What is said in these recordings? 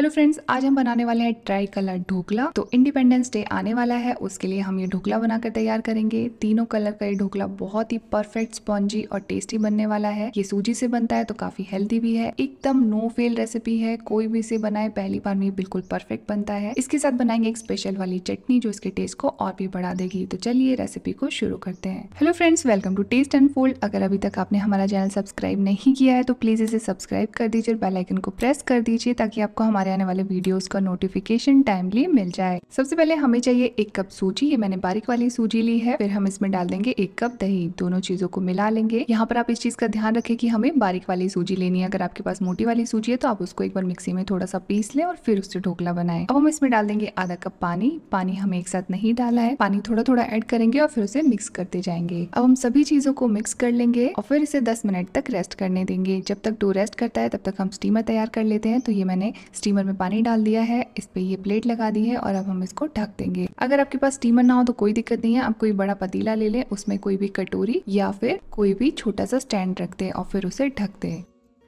hello friends आज हम बनाने वाले हैं ट्राई कलर ढोकला तो इंडिपेंडेंस डे आने वाला है उसके लिए हम ये ढोकला बनाकर तैयार करेंगे तीनों कलर का ये ढोकला बहुत ही परफेक्ट स्पॉन्जी और टेस्टी बनने वाला है ये सूजी से बनता है तो काफी हेल्दी भी है एकदम नो फेल रेसिपी है कोई भी इसे बनाए पहली बार में बिल्कुल परफेक्ट बनता है इसके साथ बनाएंगे एक स्पेशल वाली चटनी जो इसके टेस्ट को और भी बढ़ा देगी तो चलिए रेसिपी को शुरू करते हैं hello friends welcome to test and fold अगर अभी तक आपने हमारा चैनल सब्सक्राइब नहीं किया है तो प्लीज इसे सब्सक्राइब कर दीजिए और बेलाइकन को प्रेस कर दीजिए ताकि आपको हमारे हमारे आने वाले वीडियोस का नोटिफिकेशन टाइमली मिल जाए सबसे पहले हमें चाहिए एक कप सूजी ये मैंने बारीक वाली सूजी ली है फिर हम इसमें डाल देंगे एक कप दही दोनों चीजों को मिला लेंगे यहाँ पर आप इस चीज का ध्यान रखें कि हमें बारीक वाली सूजी लेनी है अगर आपके पास मोटी वाली सूजी है तो आप उसको एक बार मिक्सी में थोड़ा सा पीस लें और फिर उससे ढोकला बनाए अब हम इसमें डाल देंगे आधा कप पानी पानी हमें एक साथ नहीं डाला है पानी थोड़ा थोड़ा एड करेंगे और फिर उसे मिक्स करते जाएंगे अब हम सभी चीजों को मिक्स कर लेंगे और फिर इसे दस मिनट तक रेस्ट करने देंगे जब तक डो रेस्ट करता है तब तक हम स्टीमर तैयार कर लेते हैं तो ये मैंने स्टीमर स्टीमर में पानी डाल दिया है इस पे ये प्लेट लगा दी है और अब हम इसको ढक देंगे अगर आपके पास स्टीमर ना हो तो कोई दिक्कत नहीं है आप कोई बड़ा पतीला ले लें उसमें कोई भी कटोरी या फिर कोई भी छोटा सा स्टैंड रख दे और फिर उसे ढक दे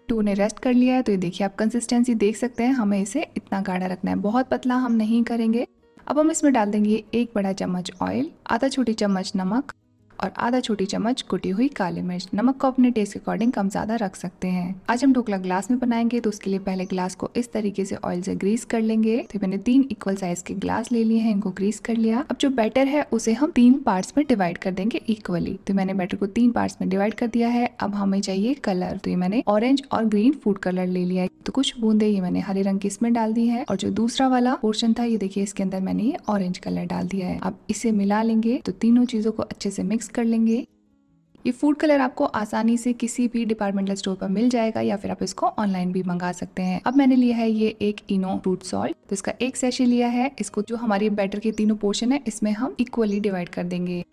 टू ने रेस्ट कर लिया है तो ये देखिए आप कंसिस्टेंसी देख सकते हैं हमें इसे इतना गाढ़ा रखना है बहुत पतला हम नहीं करेंगे अब हम इसमें डाल देंगे एक बड़ा चम्मच ऑयल आधा छोटी चम्मच नमक और आधा छोटी चम्मच कुटी हुई काली मिर्च नमक को अपने टेस्ट के अकॉर्डिंग कम ज़्यादा रख सकते हैं आज हम ढोकला ग्लास में बनाएंगे तो उसके लिए पहले ग्लास को इस तरीके से ऑयल से ग्रीस कर लेंगे तो मैंने तीन इक्वल साइज के ग्लास ले लिए हैं इनको ग्रीस कर लिया अब जो बैटर है उसे हम तीन पार्ट में डिवाइड कर देंगे इक्वली तो मैंने बैटर को तीन पार्ट में डिवाइड कर दिया है अब हमें चाहिए कलर तो ये मैंने ऑरेंज और ग्रीन फूड कलर ले लिया है तो कुछ बूंदे ये मैंने हरे रंग की इसमें डाल दी है और जो दूसरा वाला पोर्शन था ये देखिए इसके अंदर मैंने ये ऑरेंज कलर डाल दिया है अब इसे मिला लेंगे तो तीनों चीजों को अच्छे से मिक्स कर लेंगे ये फूड कलर आपको आसानी से किसी भी डिपार्टमेंटल स्टोर पर मिल जाएगा या फिर आप इसको ऑनलाइन भी मंगा सकते हैं अब मैंने लिया है ये एक इनो फ्रूट सॉल्ट तो इसका एक सेशे लिया है इसको जो हमारी बैटर के तीनों पोर्शन है इसमें हम इक्वली डिवाइड कर देंगे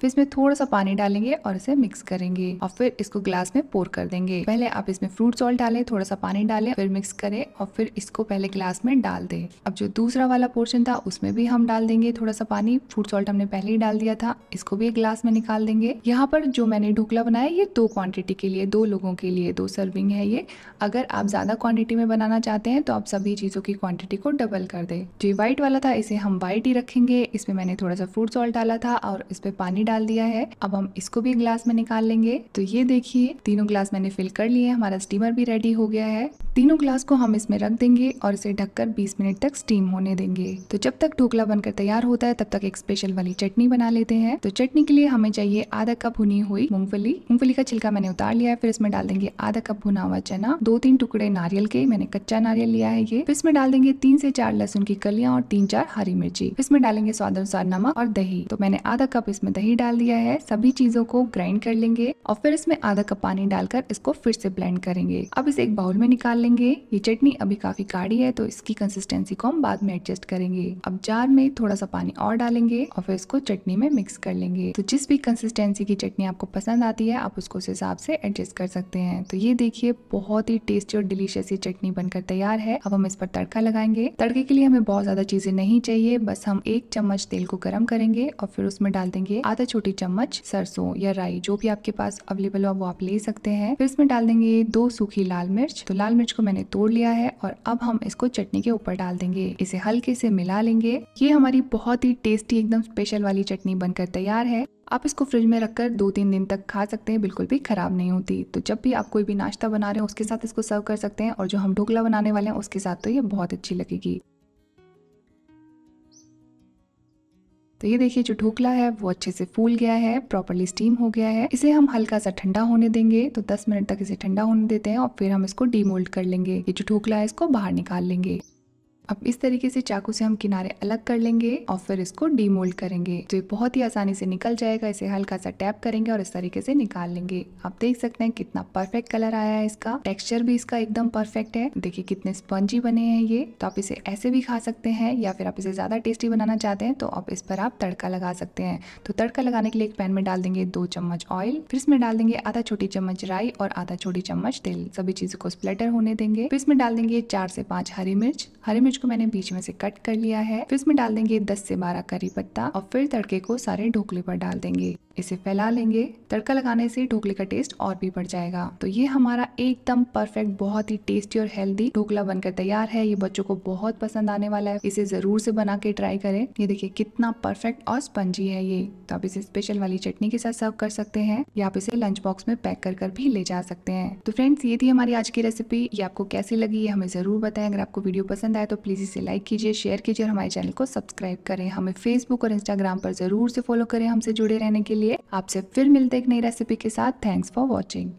फिर इसमें थोड़ा सा पानी डालेंगे और इसे मिक्स करेंगे और फिर इसको ग्लास में पोर कर देंगे पहले आप इसमें फ्रूट सॉल्ट डालें थोड़ा सा पानी डालें फिर मिक्स करें और फिर इसको पहले ग्लास में डाल दें अब जो दूसरा वाला पोर्शन था उसमें भी हम डाल देंगे थोड़ा सा पानी फ्रूट सॉल्ट हमने पहले ही डाल दिया था इसको भी एक ग्लास में निकाल देंगे यहाँ पर जो मैंने ढोकला बनाया ये दो क्वांटिटी के लिए दो लोगों के लिए दो सर्विंग है ये अगर आप ज़्यादा क्वांटिटी में बनाना चाहते हैं तो आप सभी चीज़ों की क्वांटिटी को डबल कर दे जो व्हाइट वाला था इसे हम व्हाइट ही रखेंगे इसमें मैंने थोड़ा सा फ्रूट सॉल्ट डाला था और इस पर पानी डाल दिया है अब हम इसको भी ग्लास में निकाल लेंगे तो ये देखिए तीनों ग्लास मैंने फिल कर लिए हमारा स्टीमर भी रेडी हो गया है तीनों ग्लास को हम इसमें रख देंगे और इसे ढककर 20 मिनट तक स्टीम होने देंगे तो जब तक ढोकला बनकर तैयार होता है तब तक एक स्पेशल वाली चटनी बना लेते हैं तो चटनी के लिए हमें चाहिए आधा कप भुनी हुई मूंगफली मूंगफली का छिलका मैंने उतार लिया है फिर इसमें डाल देंगे आधा कप भुना हुआ चना दो तीन टुकड़े नारियल के मैंने कच्चा नारियल लिया है ये फिर इसमें डाल देंगे तीन से चार लहसुन की कलिया और तीन चार हरी मिर्ची इसमें डालेंगे स्वाद अनुसार नमक और दही तो मैंने आधा कप इसमें दही डाल दिया है सभी चीजों को ग्राइंड कर लेंगे और फिर इसमें आधा कप पानी डालकर इसको फिर से ब्लेंड करेंगे अब इसे एक बाउल में निकाल लेंगे ये चटनी अभी काफी काढ़ी है तो इसकी कंसिस्टेंसी को हम बाद में एडजस्ट करेंगे अब जार में थोड़ा सा पानी और डालेंगे और फिर इसको चटनी में मिक्स कर लेंगे तो जिस भी कंसिस्टेंसी की चटनी आपको पसंद आती है आप उसको उस हिसाब से एडजस्ट कर सकते हैं तो ये देखिए बहुत ही टेस्टी और डिलीशियस ये चटनी बनकर तैयार है अब हम इस पर तड़का लगाएंगे तड़के के लिए हमें बहुत ज्यादा चीजें नहीं चाहिए बस हम एक चम्मच तेल को गर्म करेंगे और फिर उसमें डाल देंगे आधा छोटी चम्मच सरसों या राई जो भी आपके पास अवेलेबल हो वो आप ले सकते हैं फिर इसमें डाल देंगे दो सूखी लाल मिर्च तो लाल मिर्च को मैंने तोड़ लिया है और अब हम इसको चटनी के ऊपर डाल देंगे इसे हल्के से मिला लेंगे ये हमारी बहुत ही टेस्टी एकदम स्पेशल वाली चटनी बनकर तैयार है आप इसको फ्रिज में रखकर दो तीन दिन तक खा सकते हैं बिल्कुल भी खराब नहीं होती तो जब भी आप कोई भी नाश्ता बना रहे हो उसके साथ इसको सर्व कर सकते हैं और जो हम ढोकला बनाने वाले हैं उसके साथ तो ये बहुत अच्छी लगेगी तो ये देखिए जो ढोकला है वो अच्छे से फूल गया है प्रॉपरली स्टीम हो गया है इसे हम हल्का सा ठंडा होने देंगे तो 10 मिनट तक इसे ठंडा होने देते हैं और फिर हम इसको डीमोल्ड कर लेंगे ये जो ढोकला है इसको बाहर निकाल लेंगे अब इस तरीके से चाकू से हम किनारे अलग कर लेंगे और फिर इसको डीमोल्ड करेंगे तो ये बहुत ही आसानी से निकल जाएगा इसे हल्का सा टैप करेंगे और इस तरीके से निकाल लेंगे आप देख सकते हैं कितना परफेक्ट कलर आया है इसका टेक्सचर भी इसका एकदम परफेक्ट है देखिए कितने स्पंजी बने हैं ये तो आप इसे ऐसे भी खा सकते हैं या फिर आप इसे ज्यादा टेस्टी बनाना चाहते हैं तो आप इस पर आप तड़का लगा सकते हैं तो तड़का लगाने के लिए एक पैन में डाल देंगे दो चम्मच ऑयल फिर इसमें डाल देंगे आधा छोटी चम्मच राई और आधा छोटी चम्मच तेल सभी चीजों को स्प्लेटर होने देंगे फिर इसमें डाल देंगे चार से पांच हरी मिर्च हरी मिर्च मिर्च को मैंने बीच में से कट कर लिया है फिर इसमें डाल देंगे दस से बारह करी पत्ता और फिर तड़के को सारे ढोकले पर डाल देंगे इसे फैला लेंगे तड़का लगाने से ढोकले का टेस्ट और भी बढ़ जाएगा तो ये हमारा एकदम परफेक्ट बहुत ही टेस्टी और हेल्दी ढोकला बनकर तैयार है ये बच्चों को बहुत पसंद आने वाला है इसे जरूर से बना के ट्राई करें ये देखिए कितना परफेक्ट और स्पंजी है ये तो आप इसे स्पेशल वाली चटनी के साथ सर्व कर सकते हैं या आप इसे लंच बॉक्स में पैक कर कर भी ले जा सकते हैं तो फ्रेंड्स ये थी हमारी आज की रेसिपी ये आपको कैसी लगी ये हमें जरूर बताए अगर आपको वीडियो पसंद आए तो प्लीज़ इसे लाइक कीजिए शेयर कीजिए और हमारे चैनल को सब्सक्राइब करें हमें फेसबुक और इंस्टाग्राम पर ज़रूर से फॉलो करें हमसे जुड़े रहने के लिए आपसे फिर मिलते एक नई रेसिपी के साथ थैंक्स फॉर वॉचिंग